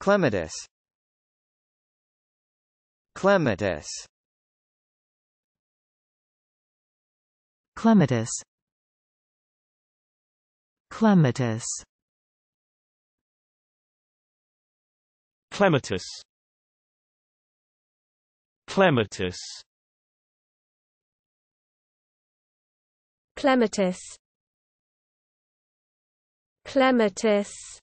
Clematis Clematis Clematis Clematis Clematis Clematis Clematis Clematis